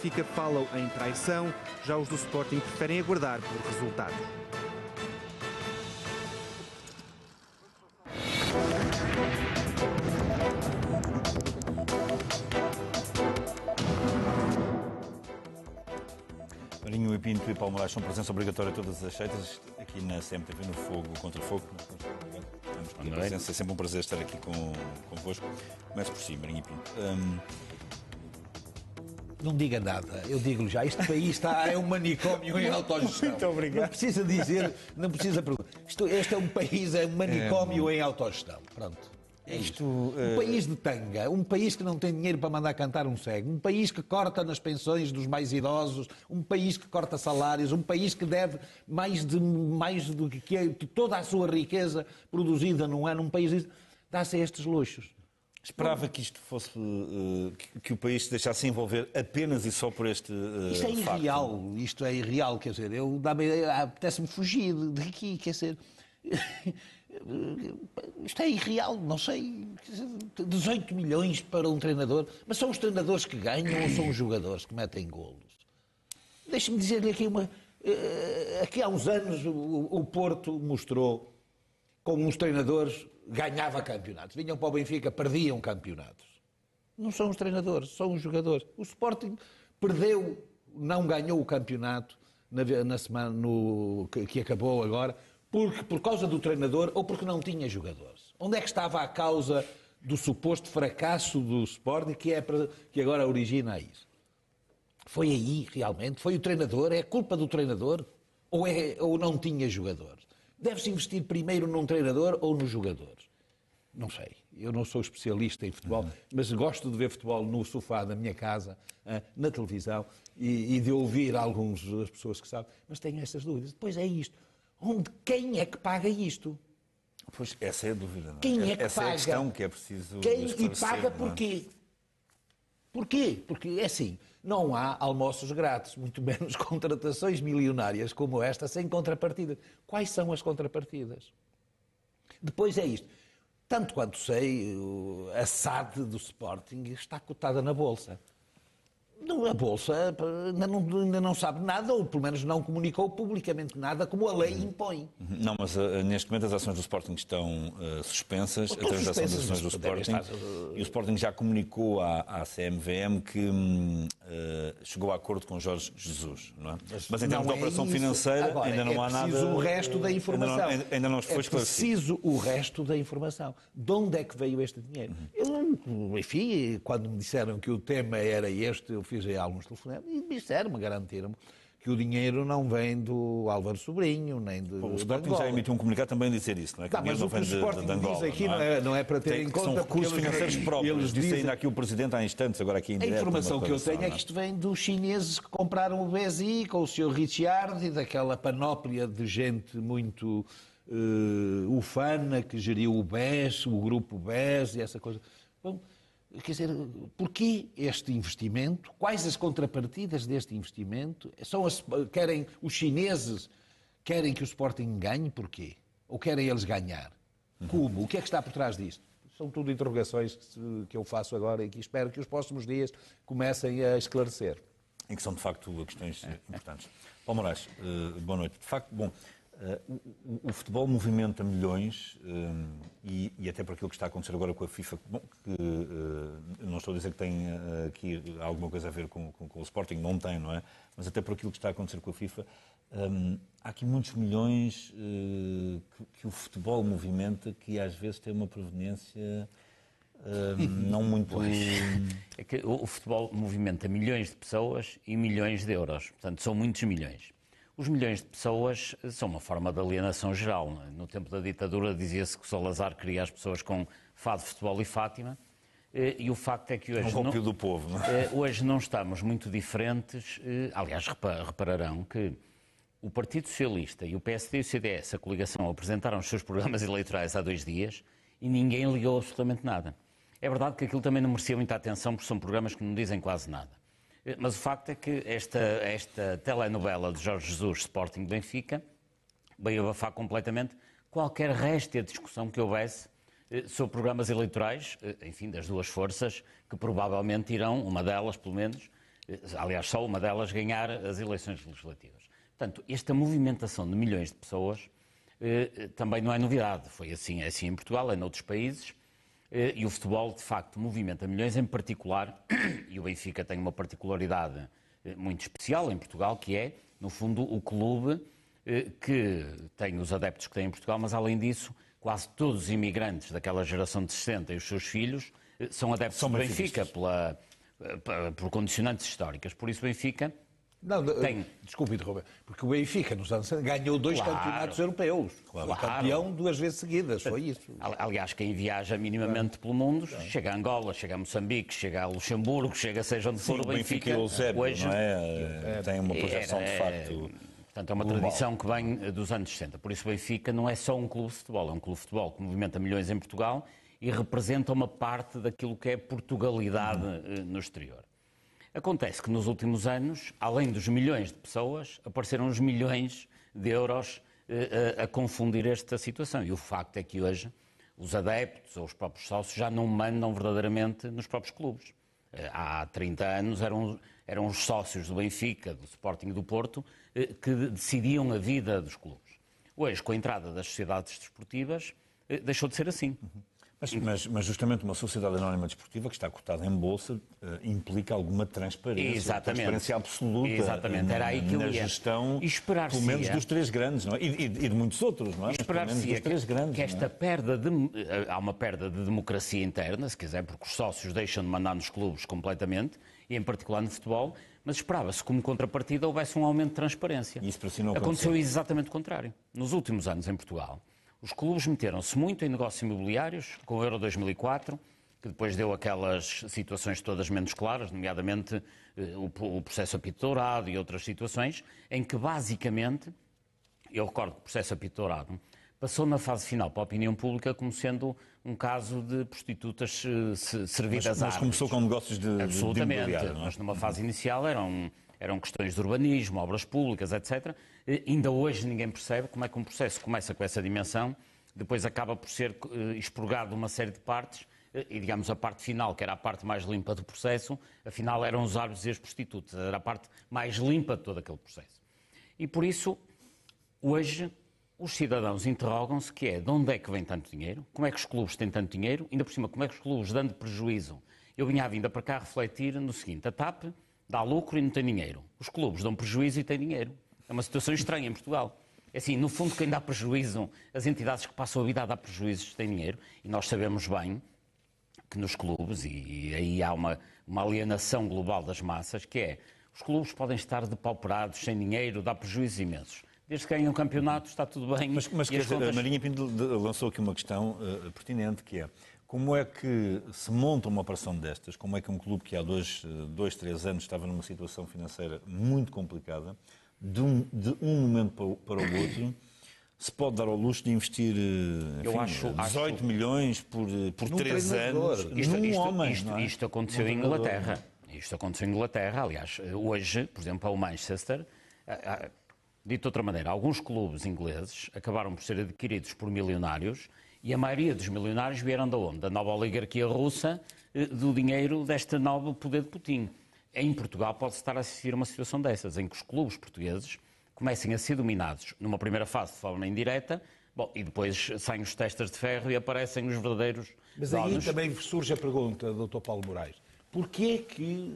fica Paulo em traição, já os do Sporting preferem aguardar por resultados. Marinho e Pinto e Moraes são presença obrigatória todas as seitas aqui na CMTV, no Fogo contra Fogo. presença, é sempre um prazer estar aqui com, convosco. Começo por si, Marinho e Pinto. Um, não diga nada, eu digo-lhe já, este país está, é um manicômio em autogestão. Muito obrigado. Não precisa dizer, não precisa perguntar. Isto, este é um país, é um manicômio é... em autogestão. Pronto. É isto, um eh, país de tanga, um país que não tem dinheiro para mandar cantar um cego, um país que corta nas pensões dos mais idosos, um país que corta salários, um país que deve mais de mais do que, que é toda a sua riqueza produzida num ano, um país dá-se estes luxos. Esperava que isto fosse. Eh, que, o país se deixasse envolver apenas e só por este. Eh, isto é irreal, facto. isto é irreal, quer dizer, eu dá-me ah, apetece-me fugir daqui, quer dizer. Isto é irreal, não sei. 18 milhões para um treinador, mas são os treinadores que ganham ou são os jogadores que metem golos? Deixe-me dizer-lhe aqui uma. Eh, aqui há uns anos o Porto mostrou como os treinadores ganhava campeonatos. Vinham para o Benfica, perdiam campeonatos. Não são os treinadores, são os jogadores. O Sporting perdeu, não ganhou o campeonato na, na semana no, que, que, acabou agora, porque por causa do treinador ou porque não tinha jogadores. Onde é que estava a causa do suposto fracasso do Sporting que, é, que agora origina isso? Foi aí realmente? Foi o treinador? É culpa do treinador? Ou, é, ou não tinha jogadores? Deve-se investir primeiro num treinador ou nos jogadores? Não sei. Eu não sou especialista em futebol, uhum. mas gosto de ver futebol no sofá da minha casa, ah, na televisão e, de ouvir algumas pessoas que sabem. Mas tenho estas dúvidas. Depois é isto. Onde, quem é que paga isto? Pois, essa é a dúvida. Não? É? Quem é que essa paga? é a questão que é preciso. Quem e paga é? porquê? Porquê? Porque é assim. Não há almoços grátis, muito menos contratações milionárias como esta sem contrapartida. Quais são as contrapartidas? Depois é isto. Tanto quanto sei, a SAD do Sporting está cotada na Bolsa. Não, a Bolsa ainda não, ainda não, sabe nada, ou pelo menos não comunicou publicamente nada, como a lei impõe. Uhum. Não, mas uh, neste momento as ações do Sporting estão uh, suspensas, as a transação das ações do Sporting. Estar... Eh, e o Sporting já comunicou à, à CMVM que uh, chegou a acordo com Jorge Jesus, não é? Mas, mas em termos de operação é financeira Agora, ainda não é há nada. É preciso o resto da informação. Ainda não, ainda não é foi é preciso o resto da informação. De onde é que veio este dinheiro? Uhum. Eu, enfim, quando me disseram que o tema era este, eu fiz aí alguns telefonemas e disseram-me, garantiram-me que o dinheiro não vem do Álvaro Sobrinho, nem de. O Sporting já emitiu um comunicado também a dizer isso, não é? Que tá, o dinheiro não vem de, de, de Angola. Diz aqui não é? é, não é para ter Tem, em conta. São recursos financeiros próprios. Eles dizem, disse ainda aqui o Presidente há instantes, agora aqui em direto. A informação que eu tenho é que isto vem dos chineses que compraram o BSI com o Sr. Richard e daquela panóplia de gente muito. Uh, ufana que geriu o BES, o grupo BES e essa coisa. Bom, Quer dizer, porquê este investimento? Quais as contrapartidas deste investimento? São as, querem os chineses querem que o Sporting ganhe, porquê? Ou querem eles ganhar? Como? O que é que está por trás disto? São tudo interrogações que, que eu faço agora e que espero que os próximos dias comecem a esclarecer. E que são, de facto, questões eh, importantes. Paulo Moraes, eh, boa noite. De facto, bom, Uh, o, o, futebol movimenta milhões um, eh, e, e, até por aquilo que está a acontecer agora com a FIFA, bom, que uh, não estou a dizer que tem uh, aqui alguma coisa a ver com, com, com, o Sporting, não tem, não é? Mas até por aquilo que está a acontecer com a FIFA, um, há aqui muitos milhões que, que, o futebol movimenta que às vezes tem uma proveniência não muito. É que o futebol movimenta milhões de pessoas e milhões de euros, portanto são muitos milhões. Os milhões de pessoas eh, são uma forma de alienação geral. É? No tempo da ditadura dizia-se que o Salazar queria as pessoas com fado, futebol e Fátima. Eh, e o facto é que hoje. Um não, do povo, não é? Eh, hoje não estamos muito diferentes. Aliás, repararão que o Partido Socialista e o PSD e o CDS, a coligação, apresentaram os seus programas eleitorais há dois dias e ninguém ligou absolutamente nada. É verdade que aquilo também não merecia muita atenção, porque são programas que não dizem quase nada. Mas o facto é que esta, esta telenovela de Jorge Jesus Sporting Benfica veio abafar completamente qualquer resto de discussão que houvesse eh, sobre programas eleitorais, eh, enfim, das duas forças, que provavelmente irão, uma delas pelo menos, eh, aliás, só uma delas, ganhar as eleições legislativas. Portanto, esta movimentação de milhões de pessoas também não é novidade. Foi assim, é assim em Portugal, é noutros países. Eh, e o futebol, de facto, movimenta milhões, em particular, e o Benfica tem uma particularidade eh, muito especial em Portugal, que é, no fundo, o clube eh, que tem os adeptos que tem em Portugal, mas além disso, quase todos os imigrantes daquela geração de 60 e os seus filhos são adeptos são do Benfica, pela, por condicionantes históricas. Por isso, Benfica não, tem. Desculpe interromper, porque o Benfica nos anos ganhou dois claro, campeonatos europeus. Claro. Foi campeão duas vezes seguidas, foi isso. Aliás, quem viaja minimamente claro. pelo mundo chega a Angola, chega a Moçambique, chega a Luxemburgo, chega seja onde Sim, for o Benfica. Benfica é hoje não é? é, é tem uma projeção era, de é, facto. portanto, é uma global. tradição que vem eh, dos anos 60. Por isso, o Benfica não é só um clube de futebol, é um clube de futebol que movimenta milhões em Portugal e representa uma parte daquilo que é Portugalidade hum. no exterior. Acontece que nos últimos anos, além dos milhões de pessoas, apareceram os milhões de euros eh, eh, a, confundir esta situação. E o facto é que hoje os adeptos ou os próprios sócios já não mandam verdadeiramente nos próprios clubes. Eh, há 30 anos eram, eram os sócios do Benfica, do Sporting do Porto, que decidiam a vida dos clubes. Hoje, com a entrada das sociedades desportivas, deixou de ser assim. Uhum. Mas, mas, mas, justamente uma sociedade anónima desportiva que está cotada em bolsa eh, implica alguma transparência, Exatamente. transparência absoluta Exatamente. Na, Era aí que na ia. gestão, esperar pelo menos dos três grandes, não é? E, e, e de muitos outros, não é? Esperar-se que, que, esta é? perda de eh, há uma perda de democracia interna, se quiser, porque os sócios deixam de mandar nos clubes completamente e em particular no futebol, mas esperava-se como contrapartida houvesse um aumento de transparência. E isso para si não aconteceu. Aconteceu exatamente o contrário. Nos últimos anos em Portugal os clubes meteram-se muito em negócios imobiliários, com o Euro 2004, que depois deu aquelas situações todas menos claras, nomeadamente eh, o processo apito dourado e outras situações, em que basicamente, eu recordo que o processo apito dourado passou na fase final para a opinião pública como sendo um caso de prostitutas eh, servidas mas, mas a Mas começou com negócios de Absolutamente. De é? mas numa fase inicial eram eram questões de urbanismo, obras públicas, etc. ainda hoje ninguém percebe como é que um processo começa com essa dimensão, depois acaba por ser eh, expurgado uma série de partes eh, e, digamos, a parte final, que era a parte mais limpa do processo, afinal eram os árbitros e as prostitutas, era a parte mais limpa de todo aquele processo. E por isso, hoje, os cidadãos interrogam-se que é de onde é que vem tanto dinheiro, como é que os clubes têm tanto dinheiro, ainda por cima, como é que os clubes dando prejuízo. Eu vinha vinda para cá refletir no seguinte, a TAP dá lucro e não tem dinheiro. Os clubes dão prejuízo e têm dinheiro. É uma situação estranha em Portugal. É assim, no fundo, quem dá prejuízo, as entidades que passam a vida a dar prejuízos têm dinheiro. E nós sabemos bem que nos clubes, e aí há uma, uma alienação global das massas, que é os clubes podem estar depauperados, sem dinheiro, dá prejuízos imensos. Desde que ganham um campeonato está tudo bem. Mas, mas quer contas... a Marinha Pinto lançou aqui uma questão uh, pertinente, que é como é que se monta uma operação destas? Como é que um clube que há dois, dois três anos estava numa situação financeira muito complicada, de um, de um momento para, o outro, se pode dar ao luxo de investir eh, enfim, Eu acho, 18 acho... milhões por, eh, por Num três anos isto, num isto, homem? Isto, é? isto aconteceu Num em Inglaterra. Isto aconteceu em Inglaterra, aliás. Hoje, por exemplo, ao Manchester, dito de outra maneira, alguns clubes ingleses acabaram por ser adquiridos por milionários e a maioria dos milionários vieram da onde? Da nova oligarquia russa, eh, do dinheiro deste novo poder de Putin. Em Portugal pode estar a assistir uma situação dessas, em que os clubes portugueses comecem a ser dominados, numa primeira fase de forma indireta, Bom, e depois saem os testes de ferro e aparecem os verdadeiros. Mas aí também surge a pergunta, Dr. Paulo Moraes: porquê que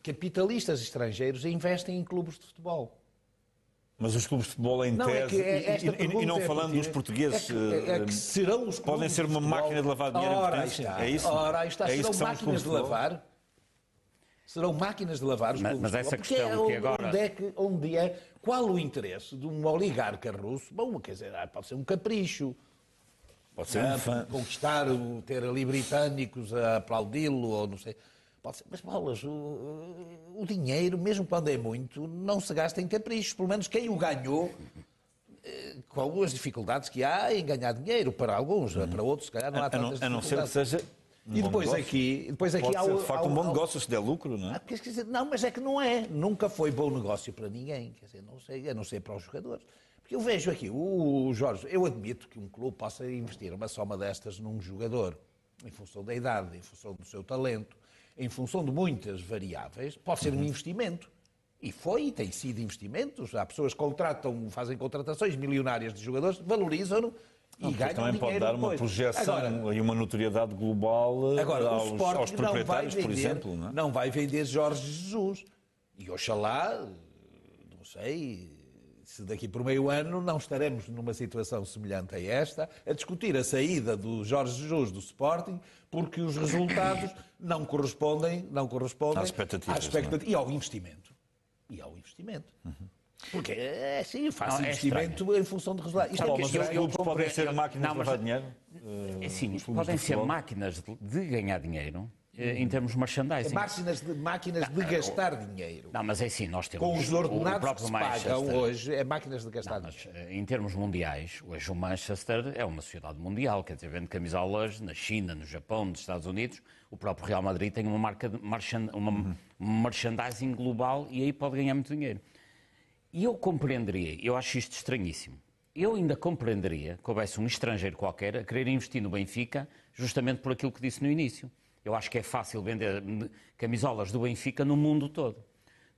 capitalistas estrangeiros investem em clubes de futebol? Mas os clubes de futebol em não, é tese, é e, e, não é falando dos portugueses, é que, é que eh, serão os podem ser uma máquina de lavar dinheiro ora, em está, É isso? Ora, está. É serão máquinas de lavar? Serão máquinas de lavar os mas, clubes mas essa de futebol? Questão é, que agora... onde, é que, onde é, qual o interesse de um oligarca russo? Bom, quer dizer, ah, pode ser um capricho, pode ser um ah, fã. conquistar, ter ali britânicos a aplaudi-lo, ou não sei... Ser, mas, Paulas, o, o, dinheiro, mesmo quando é muito, não se gasta em caprichos. Pelo menos quem o ganhou, eh, com algumas dificuldades que há em ganhar dinheiro, para alguns, eh, para outros, se calhar não há a, tantas a não, dificuldades. A não ser que seja um e depois negócio. aqui, depois aqui Pode há, ser, de facto, há, um bom há, negócio se der lucro, não é? Ah, quer dizer, não, mas é que não é. Nunca foi bom negócio para ninguém. Quer dizer, não sei, a não ser para os jogadores. Porque eu vejo aqui, o Jorge, eu admito que um clube possa investir uma soma destas num jogador, em função da idade, em função do seu talento, em função de muitas variáveis, pode ser um investimento. E foi e tem sido investimentos. Há pessoas que contratam, fazem contratações milionárias de jogadores, valorizam-no e ganham também dinheiro pode dar uma depois. projeção agora, e uma notoriedade global eh, agora, aos, aos proprietários, vender, por exemplo. Não, é? não vai vender Jorge Jesus. E Oxalá, não sei, se daqui por meio ano não estaremos numa situação semelhante a esta, a discutir a saída do Jorge Jesus do Sporting, porque os resultados não correspondem, não correspondem às é? expectativas, e ao investimento. E ao investimento. Uhum. Porque é assim, faço não, é investimento em função de resultados. Isto é Porque, é que assim, eh, os clubes podem ser máquinas não, mas, de ganhar dinheiro? É, sim, podem ser máquinas de ganhar dinheiro eh, em uhum. termos de merchandising. É máquinas de, máquinas de ah, gastar dinheiro. Não, mas é assim, nós temos... Com os ordenados o que se pagam hoje, é máquinas de gastar não, dinheiro. Mas, eh, em termos mundiais, hoje o Manchester é uma sociedade mundial, quer dizer, vende camisolas na China, no Japão, nos Estados Unidos, o próprio Real Madrid tem uma marca, marchand, uma uhum. merchandising global e aí pode ganhar muito dinheiro. E eu compreenderia, eu acho isto estranhíssimo, eu ainda compreenderia que houvesse um estrangeiro qualquer a querer investir no Benfica justamente por aquilo que disse no início eu acho que é fácil vender camisolas do Benfica no mundo todo.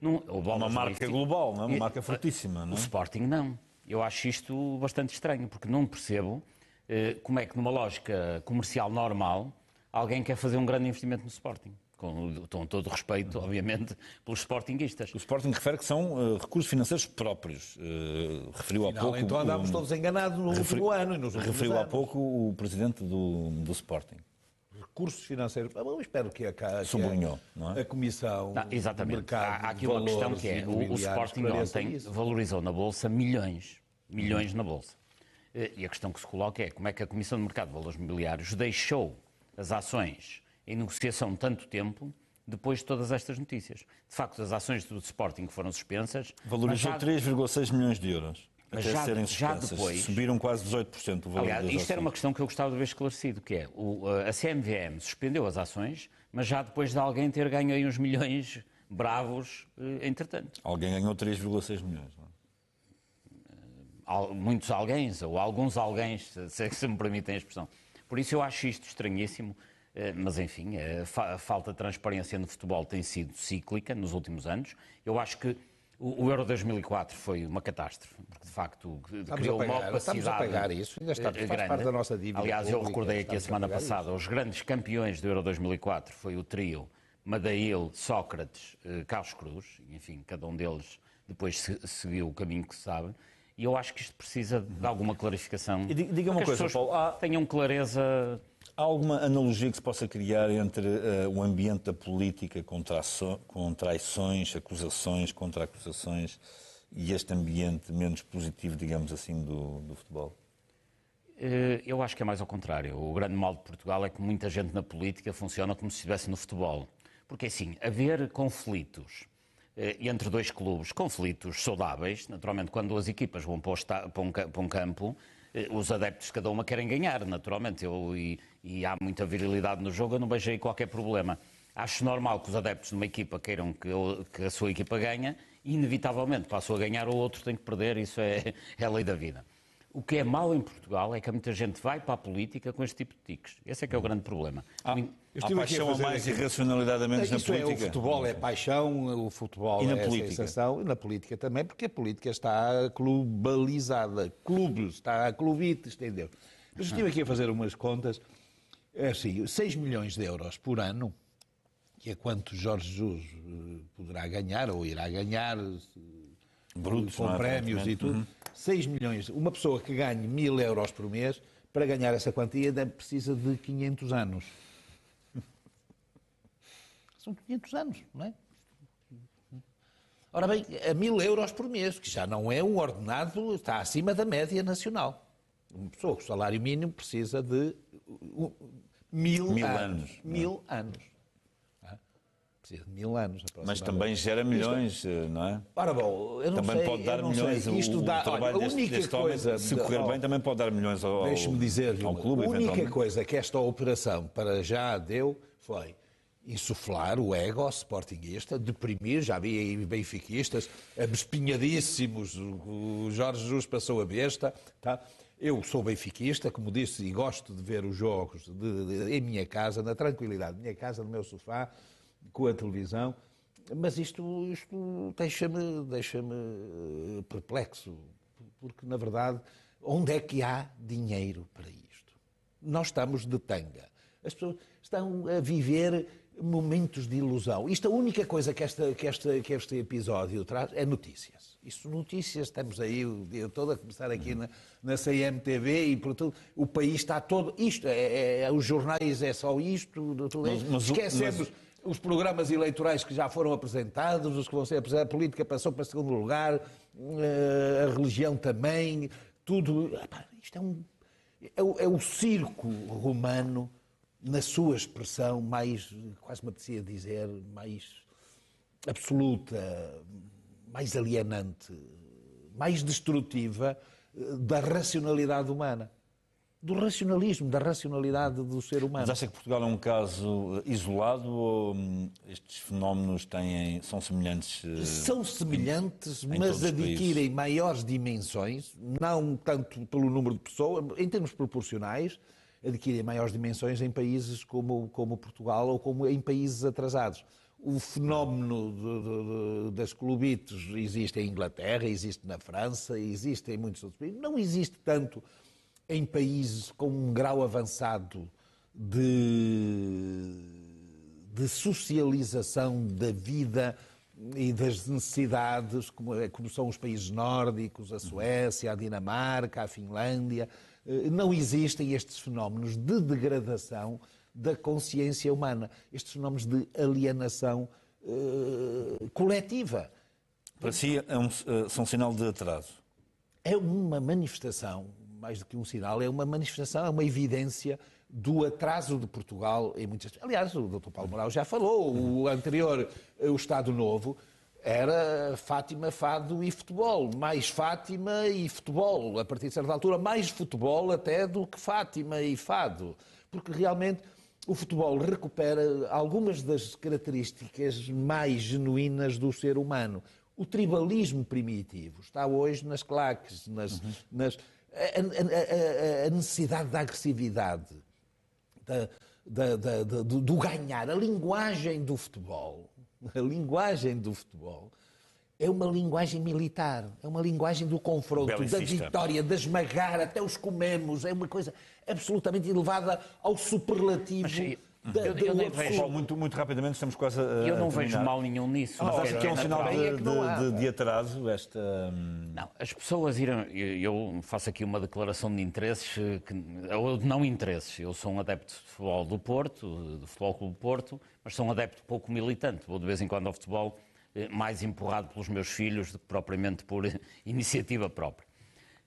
Não, uma marca global, não é? uma marca eh, fortíssima. Não é? O Sporting não. Eu acho isto bastante estranho, porque não percebo eh, como é que numa lógica comercial normal alguém quer fazer um grande investimento no Sporting. Com, com todo respeito, uhum. obviamente, pelos Sportingistas. O Sporting refere que são uh, recursos financeiros próprios. Uh, referiu Afinal, há pouco. Então andámos um, todos enganados no último ano e nos Referiu anos. há pouco o presidente do, do Sporting recursos financeiros. Eu ah, espero que a, que Sublinhou, a, é? a Comissão não, tá, exatamente. Mercado, há, há aqui uma questão que é, o, o Sporting ontem isso. valorizou na Bolsa milhões, milhões na Bolsa. Eh, e a questão que se coloca é como é que a Comissão de Mercado de Valores Mobiliários deixou as ações em negociação tanto tempo depois de todas estas notícias. De facto, as ações do Sporting foram suspensas. Valorizou 3,6 milhões de euros. Mas já, serem já depois. Subiram quase 18% o valor Aliás, isto ações. era uma questão que eu gostava de ver esclarecido, que é o, a CMVM suspendeu as ações, mas já depois de alguém ter ganho aí uns milhões bravos, eh, entretanto. Alguém ganhou 3,6 milhões, não é? Eh, muitos alguém, ou alguns alguém, se, é que se me permitem a expressão. Por isso eu acho isto estranhíssimo, eh, mas enfim, a falta de transparência no futebol tem sido cíclica nos últimos anos. Eu acho que o, o Euro 2004 foi uma catástrofe, porque de facto estamos criou uma opacidade. Estamos a pagar isso, ainda está grande. faz parte da nossa dívida. Aliás, pública, eu recordei aqui a semana a passada, isso. os grandes campeões do Euro 2004 foi o trio Madail, Sócrates, eh, Carlos Cruz, enfim, cada um deles depois seguiu o caminho que sabe. E eu acho que isto precisa de alguma clarificação. E diga uma coisa, Paulo. Há... Tenham clareza. Há alguma analogia que se possa criar entre uh, o ambiente da política com, traço... com traições, acusações, contra-acusações e este ambiente menos positivo, digamos assim, do, do futebol? Eh, eu acho que é mais ao contrário. O grande mal de Portugal é que muita gente na política funciona como se estivesse no futebol. Porque, assim, haver conflitos eh, entre dois clubes, conflitos saudáveis. Naturalmente, quando duas equipas vão para um campo, eh, os adeptos de cada uma querem ganhar, naturalmente. Eu, e, e, há muita virilidade no jogo, eu não vejo aí qualquer problema. Acho normal que os adeptos de uma equipa queiram que, que a sua equipa ganhe, inevitavelmente passou a ganhar ou outro tem que perder, isso é, é a lei da vida. O que é mau em Portugal é que muita gente vai para a política com este tipo de tiques. Esse é que é o grande problema. Ah, Há paixão a mais e racionalidade a menos na política. É, o futebol é paixão, o futebol e é na é política. sensação, e na política também, porque a política está globalizada, clubes, está a clubites, entendeu? Mas estive aqui a fazer umas contas, É assim, 6 milhões de euros por ano, que é quanto Jorge Jesus eh, poderá ganhar, ou irá ganhar, Brutos, com é, prémios e tudo, uhum. 6 milhões, uma pessoa que ganhe mil euros por mês, para ganhar essa quantia precisa de 500 anos. São 500 anos, não é? Ora bem, a mil euros por mês, que já não é um ordenado, está acima da média nacional. Uma pessoa com salário mínimo precisa de uh, mil, mil anos. anos. É? Mil anos. Ah, precisa de mil anos. Mas também gera milhões, isto, eh, não é? Ora bom, eu não também sei, pode dar milhões. Sei. Isto o, dá, o trabalho olha, deste, deste coisa, homem, se correr bem, também pode dar milhões ao, ao, dizer, ao clube. A única coisa que esta operação para já deu foi insuflar o ego sportinguista, deprimir, já havia aí benfiquistas, abespinhadíssimos, o Jorge Jesus passou a besta, tá? Eu sou benfiquista, como disse, e gosto de ver os jogos de, de, em minha casa, na tranquilidade, minha casa, no meu sofá, com a televisão, mas isto, isto deixa-me deixa eh, perplexo, porque, na verdade, onde é que há dinheiro para isto? Nós estamos de tanga. As pessoas estão a viver momentos de ilusão. Isto a única coisa que, esta, que, esta, que este episódio traz é notícias. Isso, notícias, estamos aí o dia todo a começar aqui na, na CMTV e por tudo. O país está todo. Isto, é, é, é os jornais é só isto. Esquecemos. os programas eleitorais que já foram apresentados, os que vão ser apresentados, a política passou para segundo lugar, eh, a religião também, tudo. Isto é, um, é, o, é o circo romano na sua expressão mais, quase me apetecia dizer, mais absoluta, mais alienante, mais destrutiva eh, da racionalidade humana. Do racionalismo, da racionalidade do ser humano. Mas acha que Portugal é um caso eh, isolado ou hum, estes fenómenos têm, são semelhantes? Eh, são semelhantes, em, em mas adquirem maiores dimensões, não tanto pelo número de pessoas, em termos proporcionais, adquirem maiores dimensões em países como, como Portugal ou como em países atrasados. O fenómeno de, de, de, das clubites existe em Inglaterra, existe na França, existe em muitos outros países. Não existe tanto em países com um grau avançado de, de socialização da vida e das necessidades, como, é, como, são os países nórdicos, a Suécia, a Dinamarca, a Finlândia, eh, não existem estes fenómenos de degradação da consciência humana, estes fenómenos de alienação uh, coletiva. Para si é um, eh, são sinal de atraso? É uma manifestação, mais do que um sinal, é uma manifestação, é uma evidência do atraso de Portugal em muitas. Aliás, o Dr. Paulo Moral já falou, o anterior, o Estado Novo, era Fátima, Fado e futebol. Mais Fátima e futebol. A partir de certa altura, mais futebol até do que Fátima e Fado. Porque realmente o futebol recupera algumas das características mais genuínas do ser humano. O tribalismo primitivo está hoje nas claques, nas, uhum. nas a, a, a, a, necessidade da agressividade, da, da, da, do ganhar, a linguagem do futebol a linguagem do futebol é uma linguagem militar, é uma linguagem do confronto, Belicista. da vitória, da esmagar, até os comemos, é uma coisa absolutamente elevada ao superlativo. Mas, da, eu, da eu nem vejo muito, muito rapidamente, estamos quase a. Eu não a vejo mal nenhum nisso. Mas acho é que é um sinal é de, de, de, de, atraso esta. Hum, não, as pessoas irão. Eu faço aqui uma declaração de interesses, eh, que, de não interesses. Eu sou um adepto de futebol do Porto, do Futebol Clube do Porto mas sou um adepto pouco militante. Vou de vez em quando ao futebol, eh, mais empurrado pelos meus filhos do que propriamente por iniciativa própria.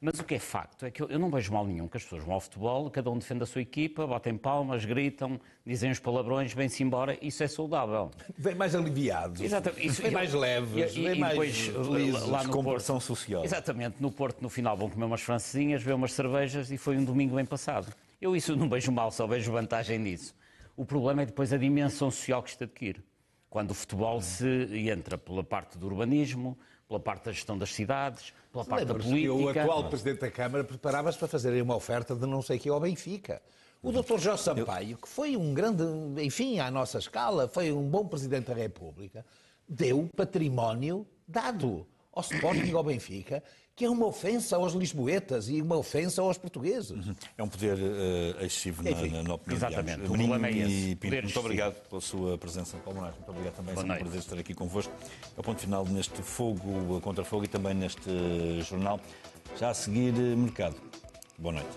Mas o que é facto é que eu, não vejo mal nenhum que as pessoas vão ao futebol, cada um defende a sua equipa, batem palmas, gritam, dizem os palavrões, vêm-se embora, isso é saudável. Vem mais aliviado. Exatamente. Isso, vem mais leves, e, vem e depois, eh, lá no conversão Porto, social. Exatamente, no Porto, no final, vão comer umas francesinhas, beber umas cervejas e foi um domingo bem passado. Eu isso não vejo mal, só vejo vantagem nisso. O problema é depois a dimensão social que isto adquire. Quando o futebol se entra pela parte do urbanismo, pela parte da gestão das cidades, pela parte da política. o atual Presidente da Câmara preparava-se para fazer uma oferta de não sei que ao Benfica. O Dr. José Sampaio, que foi um grande, enfim, à nossa escala, foi um bom Presidente da República, deu património dado ao Sporting e ao Benfica que é uma ofensa aos lisboetas e uma ofensa aos portugueses. Uhum. É um poder uh, eh, excessivo Enfim, na, na opinião Exatamente, o problema é esse. Pinto, muito obrigado pela sua presença, Paulo Moraes. Muito obrigado também, Boa é um prazer estar aqui convosco. É o ponto final neste Fogo Contra Fogo e também neste eh, jornal. Já a seguir, eh, Mercado. Boa noite.